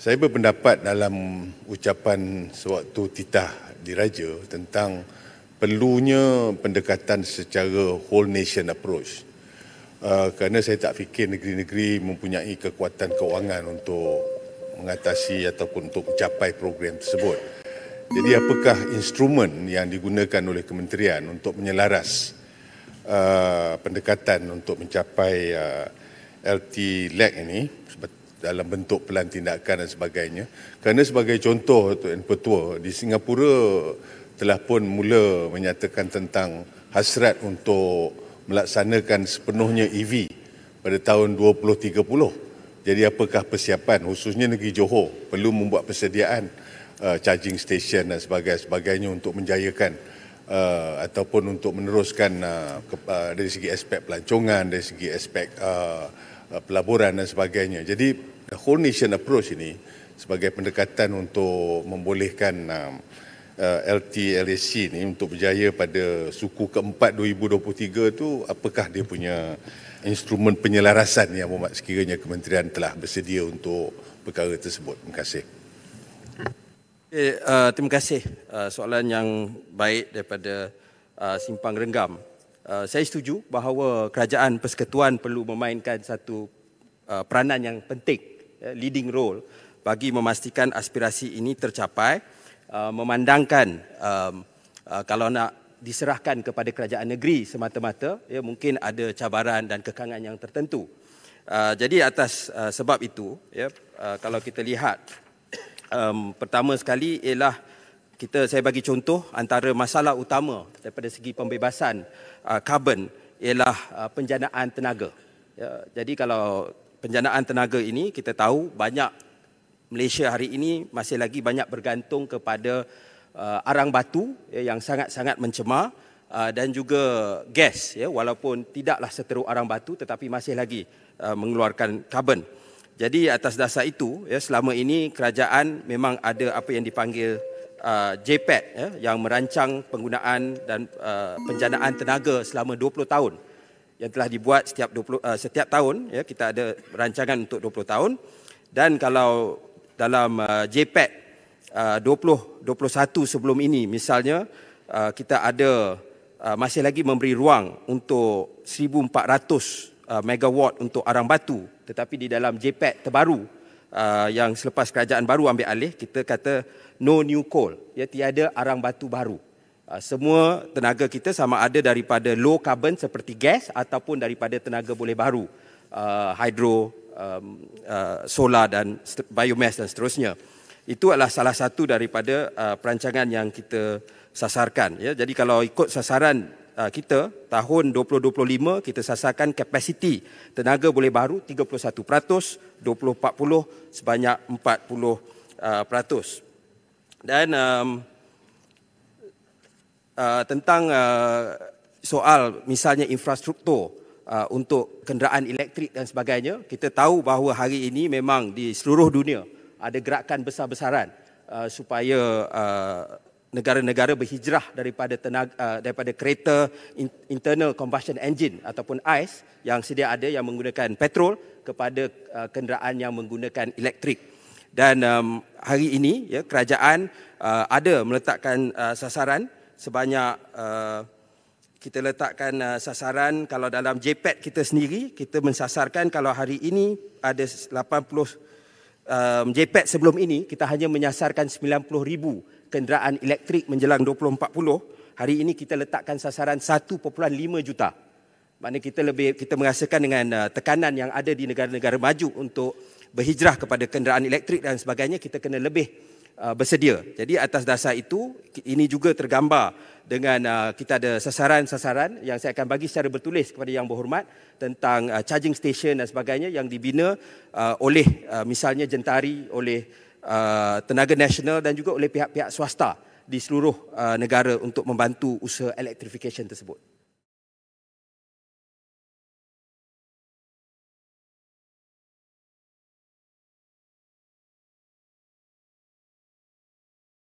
Saya berpendapat dalam ucapan sewaktu titah diraja tentang perlunya pendekatan secara whole nation approach. Uh, kerana saya tak fikir negeri-negeri mempunyai kekuatan kewangan untuk mengatasi ataupun untuk mencapai program tersebut. Jadi apakah instrumen yang digunakan oleh kementerian untuk menyelaras uh, pendekatan untuk mencapai uh, LT lag ini dalam bentuk pelan tindakan dan sebagainya. Kerana sebagai contoh Tuan Petua, di Singapura telah pun mula menyatakan tentang hasrat untuk melaksanakan sepenuhnya EV pada tahun 2030. Jadi apakah persiapan khususnya negeri Johor perlu membuat persediaan uh, charging station dan sebagainya untuk menjayakan Uh, ataupun untuk meneruskan uh, ke, uh, dari segi aspek pelancongan, dari segi aspek uh, uh, pelaburan dan sebagainya. Jadi The whole nation approach ini sebagai pendekatan untuk membolehkan um, uh, LT LAC ini untuk berjaya pada suku keempat 2023 itu, apakah dia punya instrumen penyelarasan yang Muhammad sekiranya kementerian telah bersedia untuk perkara tersebut. Terima kasih. Okay, eh, uh, terima kasih. Uh, soalan yang baik daripada uh, Simpang Renggam. Uh, saya setuju bahawa kerajaan persekutuan perlu memainkan satu uh, peranan yang penting Eh, leading role bagi memastikan aspirasi ini tercapai eh, memandangkan eh, kalau nak diserahkan kepada kerajaan negeri semata-mata ya mungkin ada cabaran dan kekangan yang tertentu jadi atas sebab itu ya kalau kita lihat pertama sekali ialah kita saya bagi contoh antara masalah utama daripada segi pembebasan karbon ialah penjanaan tenaga ya, jadi kalau penjanaan tenaga ini kita tahu banyak Malaysia hari ini masih lagi banyak bergantung kepada uh, arang batu ya, yang sangat-sangat mencemar uh, dan juga gas ya walaupun tidaklah seteruk arang batu tetapi masih lagi uh, mengeluarkan karbon. Jadi atas dasar itu ya selama ini kerajaan memang ada apa yang dipanggil uh, JPET ya yang merancang penggunaan dan uh, penjanaan tenaga selama 20 tahun yang telah dibuat setiap 20 uh, eh, setiap tahun ya kita ada rancangan untuk 20 tahun dan kalau dalam uh, JPEG eh, uh, 20 sebelum ini misalnya uh, kita ada uh, masih lagi memberi ruang untuk 1400 uh, megawatt untuk arang batu tetapi di dalam JPEG terbaru uh, yang selepas kerajaan baru ambil alih kita kata no new coal ya tiada arang batu baru Ah, semua tenaga kita sama ada daripada low carbon seperti gas ataupun daripada tenaga boleh baru uh, ah, hidro um, ah, solar dan biomass dan seterusnya itu adalah salah satu daripada perancangan yang kita sasarkan ya. jadi kalau ikut sasaran kita tahun 2025 kita sasarkan kapasiti tenaga boleh baru 31% 2040 sebanyak 40% uh, dan um, Uh, tentang uh, soal misalnya infrastruktur uh, untuk kenderaan elektrik dan sebagainya, kita tahu bahawa hari ini memang di seluruh dunia ada gerakan besar-besaran uh, supaya uh, negara-negara berhijrah daripada tenaga, uh, daripada kereta internal combustion engine ataupun ICE yang sedia ada yang menggunakan petrol kepada uh, kenderaan yang menggunakan elektrik. Dan um, hari ini ya, kerajaan ada meletakkan sasaran sebanyak eh, kita letakkan eh, sasaran kalau dalam JPET kita sendiri kita mensasarkan kalau hari ini ada 80 um, JPET sebelum ini kita hanya menyasarkan 90 ribu kenderaan elektrik menjelang 2040 hari ini kita letakkan sasaran 1.5 juta maknanya kita lebih kita merasakan dengan eh, tekanan yang ada di negara-negara maju untuk berhijrah kepada kenderaan elektrik dan sebagainya kita kena lebih Uh, bersedia. Jadi atas dasar itu ini juga tergambar dengan uh, kita ada sasaran-sasaran yang saya akan bagi secara bertulis kepada yang berhormat tentang uh, charging station dan sebagainya yang dibina oleh misalnya Jentari oleh tenaga nasional dan juga oleh pihak-pihak swasta di seluruh negara untuk membantu usaha elektrifikasi tersebut.